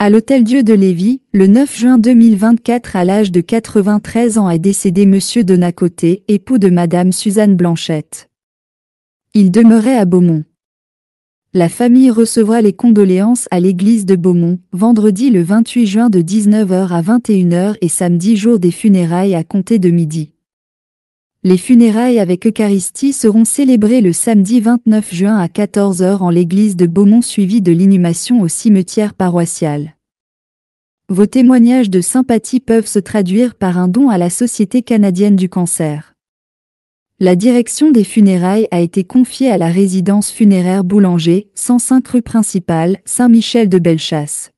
À l'Hôtel Dieu de Lévis, le 9 juin 2024 à l'âge de 93 ans est décédé M. Donacoté, époux de Madame Suzanne Blanchette. Il demeurait à Beaumont. La famille recevra les condoléances à l'église de Beaumont, vendredi le 28 juin de 19h à 21h et samedi jour des funérailles à compter de midi. Les funérailles avec Eucharistie seront célébrées le samedi 29 juin à 14h en l'église de Beaumont suivie de l'inhumation au cimetière paroissial. Vos témoignages de sympathie peuvent se traduire par un don à la Société canadienne du cancer. La direction des funérailles a été confiée à la résidence funéraire Boulanger, 105 rue principale, Saint-Michel de Bellechasse.